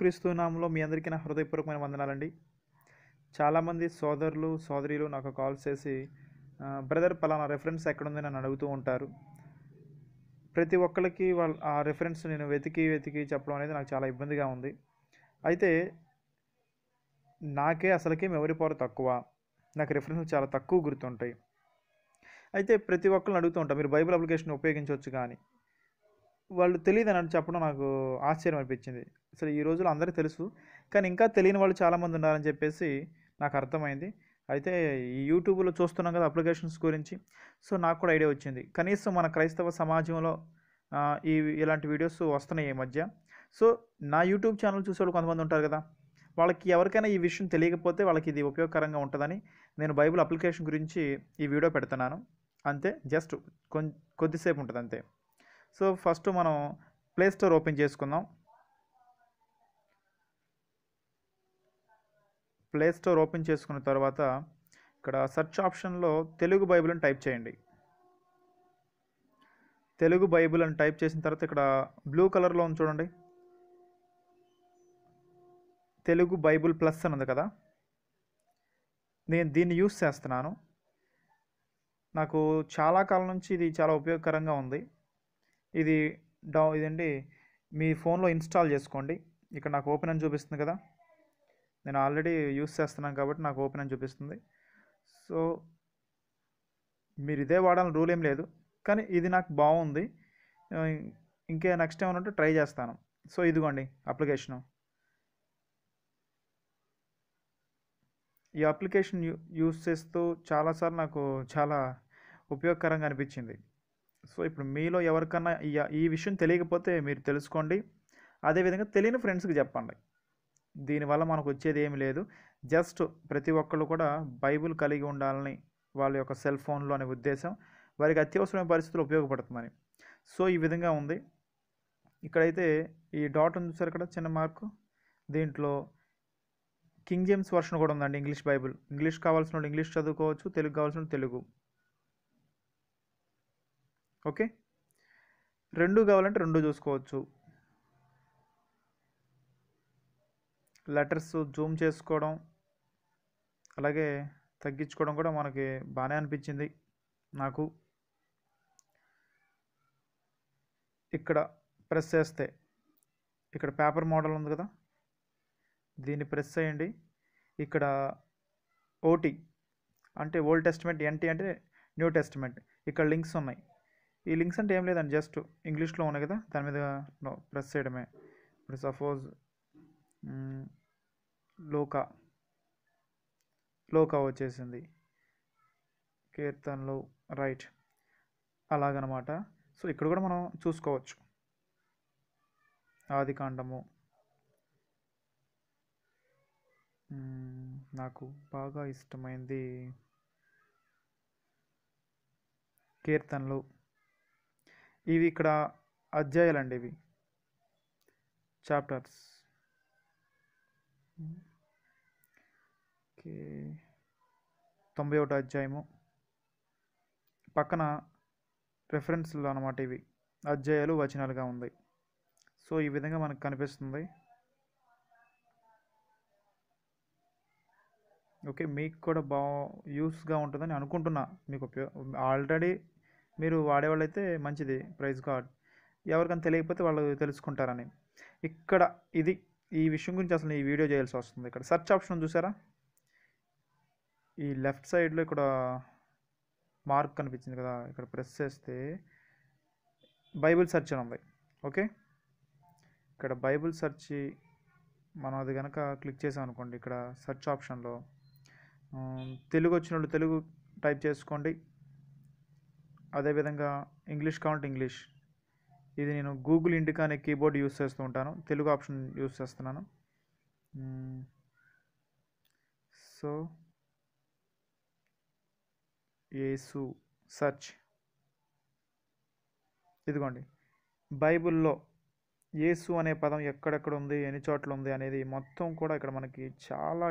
క్రీస్తు నామంలో మీ అందరికీ నా హృదయపూర్వకమైన వందనాలండి చాలామంది సోదరులు సోదరీలు నాకు కాల్ చేసి బ్రదర్ పలానా రెఫరెన్స్ ఎక్కడుంది నన్ను అడుగుతూ ఉంటారు ప్రతి ఒక్కరికి వాళ్ళ ఆ రెఫరెన్స్ నేను వెతికి వెతికి చెప్పడం అనేది నాకు చాలా ఇబ్బందిగా ఉంది అయితే నాకే అసలుకి మెమరీ పవర్ తక్కువ నాకు రెఫరెన్స్లు చాలా తక్కువ గుర్తుంటాయి అయితే ప్రతి ఒక్కరిని అడుగుతూ ఉంటాను మీరు బైబుల్ అప్లికేషన్ ఉపయోగించవచ్చు కానీ వాళ్ళు తెలియదు అని చెప్పడం నాకు ఆశ్చర్యం అనిపించింది అసలు ఈ రోజులు అందరికీ తెలుసు కానీ ఇంకా తెలియని వాళ్ళు చాలామంది ఉన్నారని చెప్పేసి నాకు అర్థమైంది అయితే ఈ యూట్యూబ్లో చూస్తున్నాం కదా అప్లికేషన్స్ గురించి సో నాకు కూడా ఐడియా వచ్చింది కనీసం మన క్రైస్తవ సమాజంలో ఈ ఇలాంటి వీడియోస్ వస్తున్నాయి ఈ మధ్య సో నా యూట్యూబ్ ఛానల్ చూసేవాళ్ళు కొంతమంది ఉంటారు కదా వాళ్ళకి ఎవరికైనా ఈ విషయం తెలియకపోతే వాళ్ళకి ఇది ఉపయోగకరంగా ఉంటుందని నేను బైబిల్ అప్లికేషన్ గురించి ఈ వీడియో పెడుతున్నాను అంతే జస్ట్ కొద్దిసేపు ఉంటుంది అంతే సో ఫస్ట్ మనం ప్లే స్టోర్ ఓపెన్ చేసుకుందాం ప్లే స్టోర్ ఓపెన్ చేసుకున్న తర్వాత ఇక్కడ సెర్చ్ ఆప్షన్లో తెలుగు బైబిల్ అని టైప్ చేయండి తెలుగు బైబిల్ అని టైప్ చేసిన తర్వాత ఇక్కడ బ్లూ కలర్లో ఉంది చూడండి తెలుగు బైబిల్ ప్లస్ అని ఉంది కదా నేను దీన్ని యూస్ చేస్తున్నాను నాకు చాలా కాలం నుంచి ఇది చాలా ఉపయోగకరంగా ఉంది ఇది డౌ ఇదండి మీ ఫోన్లో ఇన్స్టాల్ చేసుకోండి ఇక్కడ నాకు ఓపెన్ అని చూపిస్తుంది కదా నేను ఆల్రెడీ యూస్ చేస్తున్నాను కాబట్టి నాకు ఓపెన్ అని చూపిస్తుంది సో మీరు ఇదే వాడాలని రూల్ ఏం లేదు కానీ ఇది నాకు బాగుంది ఇంకే నెక్స్ట్ టైం ఉంటే ట్రై చేస్తాను సో ఇదిగోండి అప్లికేషను ఈ అప్లికేషన్ యూ యూస్ చేస్తూ చాలాసార్లు నాకు చాలా ఉపయోగకరంగా అనిపించింది సో ఇప్పుడు మీలో ఎవరికన్నా ఈ విషయం తెలియకపోతే మీరు తెలుసుకోండి అదేవిధంగా తెలియని ఫ్రెండ్స్కి చెప్పండి దీనివల్ల మనకు వచ్చేది ఏమి లేదు జస్ట్ ప్రతి ఒక్కళ్ళు కూడా బైబిల్ కలిగి ఉండాలని వాళ్ళ యొక్క సెల్ ఫోన్లో అనే ఉద్దేశం వారికి అత్యవసరమైన పరిస్థితులు ఉపయోగపడుతుందని సో ఈ విధంగా ఉంది ఇక్కడైతే ఈ డాట్ ఉంది సార్ ఇక్కడ చిన్న మార్కు దీంట్లో కింగ్ జేమ్స్ వర్షన్ కూడా ఉందండి ఇంగ్లీష్ బైబుల్ ఇంగ్లీష్ కావాల్సిన ఇంగ్లీష్ చదువుకోవచ్చు తెలుగు కావాల్సిన తెలుగు ఓకే రెండు కావాలంటే రెండు చూసుకోవచ్చు లెటర్స్ జూమ్ చేసుకోవడం అలాగే తగ్గించుకోవడం కూడా మనకి బాగానే అనిపించింది నాకు ఇక్కడ ప్రెస్ చేస్తే ఇక్కడ పేపర్ మోడల్ ఉంది కదా దీన్ని ప్రెస్ చేయండి ఇక్కడ ఓటీ అంటే ఓల్డ్ టెస్ట్మెంట్ ఎన్టీ అంటే న్యూ టెస్ట్మెంట్ ఇక్కడ లింక్స్ ఉన్నాయి ఈ లింక్స్ అంటే ఏం లేదండి జస్ట్ ఇంగ్లీష్లో ఉన్నాయి కదా దాని మీద ప్రెస్ చేయడమే ఇప్పుడు సపోజ్ లోకా లోకా వచ్చేసింది కీర్తన్లో రైట్ అలాగనమాట సో ఇక్కడ కూడా మనం చూసుకోవచ్చు ఆది కాండము నాకు బాగా ఇష్టమైంది కీర్తనలు ఇవి ఇక్కడ అధ్యాయాలు అండి ఇవి చాప్టర్స్ ఓకే తొంభై ఒకటో అధ్యాయము పక్కన రెఫరెన్స్లు అనమాట ఇవి అధ్యాయాలు వచనాలుగా ఉంది సో ఈ విధంగా మనకు కనిపిస్తుంది ఓకే మీకు కూడా బా యూస్గా ఉంటుందని అనుకుంటున్నా మీకు ఆల్రెడీ మీరు వాడేవాళ్ళైతే మంచిది ప్రైజ్ గాడ్ ఎవరికైనా తెలియకపోతే వాళ్ళు తెలుసుకుంటారని ఇక్కడ ఇది ఈ విషయం గురించి అసలు ఈ వీడియో చేయాల్సి వస్తుంది ఇక్కడ సెర్చ్ ఆప్షన్ చూసారా ఈ లెఫ్ట్ సైడ్లో ఇక్కడ మార్క్ కనిపించింది కదా ఇక్కడ ప్రెస్ చేస్తే బైబిల్ సెర్చ్ అని ఉంది ఓకే ఇక్కడ బైబిల్ సెర్చ్ మనం అది కనుక క్లిక్ చేసాం అనుకోండి ఇక్కడ సెర్చ్ ఆప్షన్లో తెలుగు వచ్చిన వాళ్ళు తెలుగు టైప్ చేసుకోండి అదేవిధంగా ఇంగ్లీష్ కౌంట్ ఇంగ్లీష్ ఇది నేను గూగుల్ ఇండికా అనే కీబోర్డ్ యూస్ చేస్తూ ఉంటాను తెలుగు ఆప్షన్ యూస్ చేస్తున్నాను సో ఏసు సర్చ్ ఇదిగోండి బైబిల్లో ఏసు అనే పదం ఎక్కడెక్కడ ఉంది ఎన్ని చోట్ల ఉంది అనేది మొత్తం కూడా ఇక్కడ మనకి చాలా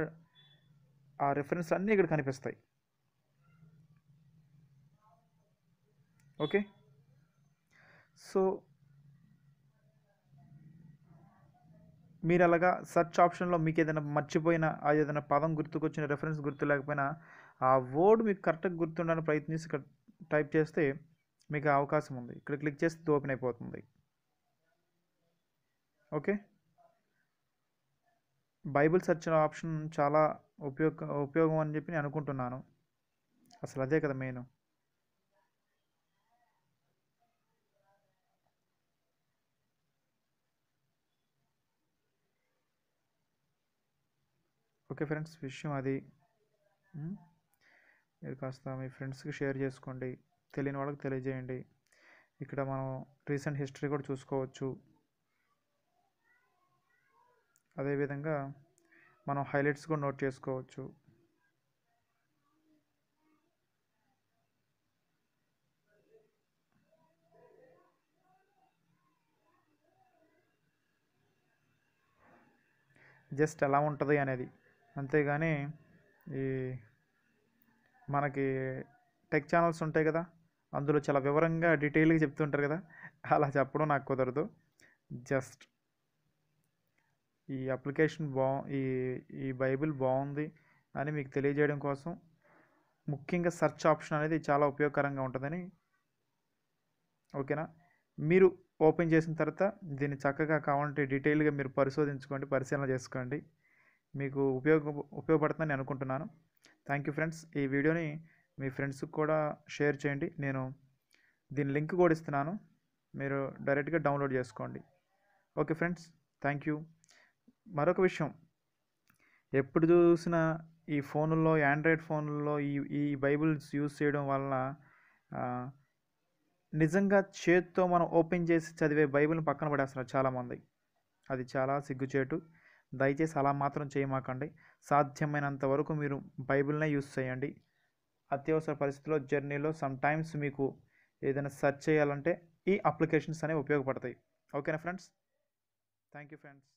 ఆ రిఫరెన్స్ అన్నీ ఇక్కడ కనిపిస్తాయి okay సో మీరు అలాగా సర్చ్ ఆప్షన్లో మీకు ఏదైనా మర్చిపోయిన ఏదైనా పదం గుర్తుకొచ్చిన రెఫరెన్స్ గుర్తు లేకపోయినా ఆ వర్డ్ మీకు కరెక్ట్గా గుర్తుండడానికి ప్రయత్నించి టైప్ చేస్తే మీకు అవకాశం ఉంది ఇక్కడ క్లిక్ చేస్తే ఓపెన్ అయిపోతుంది ఓకే బైబిల్ సర్చ్ ఆప్షన్ చాలా ఉపయోగ ఉపయోగం అని చెప్పి నేను అనుకుంటున్నాను అసలు అదే కదా మెయిన్ ఓకే ఫ్రెండ్స్ విషయం అది మీరు కాస్త మీ ఫ్రెండ్స్కి షేర్ చేసుకోండి తెలియని వాళ్ళకి తెలియజేయండి ఇక్కడ మనం రీసెంట్ హిస్టరీ కూడా చూసుకోవచ్చు అదేవిధంగా మనం హైలైట్స్ కూడా నోట్ చేసుకోవచ్చు జస్ట్ ఎలా ఉంటుంది అనేది అంతేగాని ఈ మనకి టెక్ ఛానల్స్ ఉంటాయి కదా అందులో చాలా వివరంగా డీటెయిల్గా చెప్తుంటారు కదా అలా చెప్పడం నాకు కుదరదు జస్ట్ ఈ అప్లికేషన్ బా ఈ ఈ బైబిల్ బాగుంది అని మీకు తెలియజేయడం కోసం ముఖ్యంగా సెర్చ్ ఆప్షన్ అనేది చాలా ఉపయోగకరంగా ఉంటుందని ఓకేనా మీరు ఓపెన్ చేసిన తర్వాత దీన్ని చక్కగా కావాలంటే డీటెయిల్గా మీరు పరిశోధించుకోండి పరిశీలన చేసుకోండి మీకు ఉపయోగ ఉపయోగపడుతుందని అనుకుంటున్నాను థ్యాంక్ యూ ఫ్రెండ్స్ ఈ వీడియోని మీ ఫ్రెండ్స్కి కూడా షేర్ చేయండి నేను దీని లింక్ కూడా ఇస్తున్నాను మీరు డైరెక్ట్గా డౌన్లోడ్ చేసుకోండి ఓకే ఫ్రెండ్స్ థ్యాంక్ యూ మరొక విషయం ఎప్పుడు చూసినా ఈ ఫోనుల్లో ఆండ్రాయిడ్ ఫోన్లలో ఈ ఈ బైబుల్స్ యూజ్ చేయడం వలన నిజంగా చేతితో మనం ఓపెన్ చేసి చదివే బైబిల్ని పక్కన పడేస్తున్నారు చాలామంది అది చాలా సిగ్గుచేటు దయచేసి అలా మాత్రం చేయమాకండి సాధ్యమైనంత వరకు మీరు బైబిల్నే యూస్ చేయండి అత్యవసర పరిస్థితుల్లో జర్నీలో సమ్ టైమ్స్ మీకు ఏదైనా సెర్చ్ చేయాలంటే ఈ అప్లికేషన్స్ అనేవి ఉపయోగపడతాయి ఓకేనా ఫ్రెండ్స్ థ్యాంక్ యూ ఫ్రెండ్స్